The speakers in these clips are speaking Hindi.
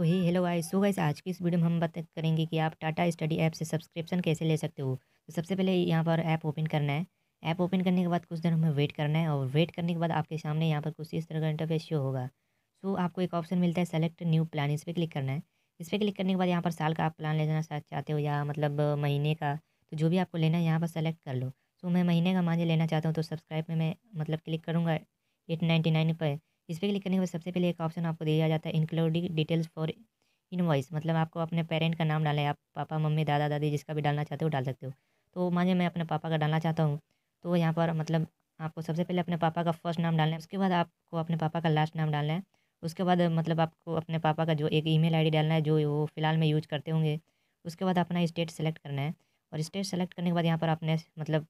तो ही हेलो गाइस सो गाइस आज की इस वीडियो में हम बात करेंगे कि आप टाटा स्टडी ऐप से सब्सक्रिप्शन कैसे ले सकते हो तो सबसे पहले यहाँ पर ऐप ओपन करना है ऐप ओपन करने के बाद कुछ देर हमें वेट करना है और वेट करने के बाद आपके सामने यहाँ पर कुछ इस तरह का इंटरफेस शो होगा सो आपको एक ऑप्शन मिलता है सेलेक्ट न्यू प्लान इस पर क्लिक करना है इस पर क्लिक करने के बाद यहाँ पर साल का आप प्लान ले जाना चाहते हो या मतलब महीने का तो जो भी आपको लेना है यहाँ पर सेलेक्ट कर लो सो मैं महीने का मान लेना चाहता हूँ तो सब्सक्राइब में मैं मतलब क्लिक करूँगा एट नाइन्टी नाइन पर इस पर क्लिक करने के बाद सबसे पहले एक ऑप्शन आपको दिया जाता है इंक्लूडिंग डिटेल्स फॉर इनवॉइस मतलब आपको अपने पेरेंट का नाम डालना है आप पापा मम्मी दादा दादी जिसका भी डालना चाहते हो डाल सकते हो तो मानिए मैं अपने पापा का डालना चाहता हूँ तो यहाँ पर मतलब आपको सबसे पहले अपने पापा का फर्स्ट नाम डालना है उसके बाद आपको अपने पापा का लास्ट नाम डालना है उसके बाद मतलब आपको अपने पापा का जो एक ईमेल आईडी डालना है जो वो फ़िलहाल में यूज करते होंगे उसके बाद अपना स्टेट सेलेक्ट करना है और स्टेट सेलेक्ट करने के बाद यहाँ पर अपने मतलब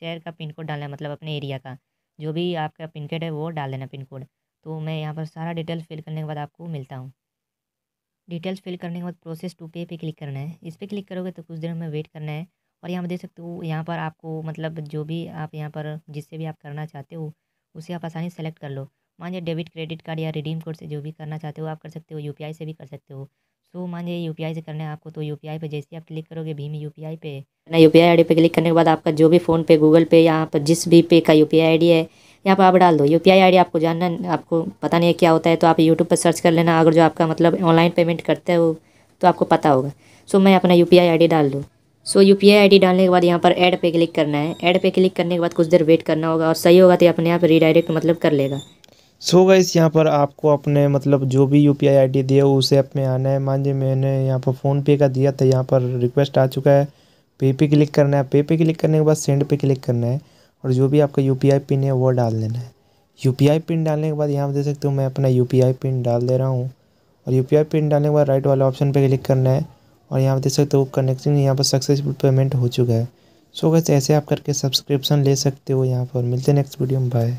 शहर का पिन कोड डालना है मतलब अपने एरिया का जो भी आपका पिन कोड है वो डाल देना पिन कोड तो मैं यहाँ पर सारा डिटेल फिल करने के बाद आपको मिलता हूँ डिटेल्स फिल करने के बाद प्रोसेस टू पे पे क्लिक करना है इस पर क्लिक करोगे तो कुछ देर में वेट करना है और यहाँ पर देख सकते हो यहाँ पर आपको मतलब जो भी आप यहाँ पर जिससे भी आप करना चाहते हो उसे आप आसानी सेलेक्ट कर लो मान लीजिए डेबिट क्रेडिट कार्ड या रिडीम कोड से जो भी करना चाहते हो आप कर सकते हो यू से भी कर सकते हो सो मान लीजिए यू से करना है आपको तो यू पर जैसे आप क्लिक करोगे भीम यू पी पे ना यू पी आई पे क्लिक करने के बाद आपका जो भी फ़ोनपे गूगल पे या जिस भी पे का यू पी है यहाँ पर आप डाल दो यू पी आई आपको जानना आपको पता नहीं है क्या होता है तो आप यूट्यूब पर सर्च कर लेना अगर जो आपका मतलब ऑनलाइन पेमेंट करते हो तो आपको पता होगा सो मैं अपना यू पी डाल दूँ सो यू पी आई डालने के बाद यहाँ पर एड पे क्लिक करना है ऐड पे क्लिक करने के बाद कुछ देर वेट करना होगा और सही होगा तो अपने आप रीडायरेक्ट मतलब कर लेगा सो so इस यहाँ पर आपको अपने मतलब जो भी U P I I D दिया उस ऐप में आना है मान जी मैंने यहाँ पर फ़ोनपे का दिया था तो यहाँ पर रिक्वेस्ट आ चुका है पे पे क्लिक करना है पे पे क्लिक करने के बाद सेंड पे क्लिक करना है और जो भी आपका यू पिन है वो डाल देना है यू पिन डालने के बाद यहाँ पर देख सकते हो मैं अपना यू पिन डाल दे रहा हूँ और यू पिन डालने के बाद राइट वाला ऑप्शन पर क्लिक करना है और यहाँ पर देख सकते हो कनेक्शन यहाँ पर सक्सेसफुल पेमेंट हो चुका है सो so, गैस ऐसे आप करके सब्सक्रिप्शन ले सकते हो यहाँ पर मिलते हैं नेक्स्ट वीडियो में बाय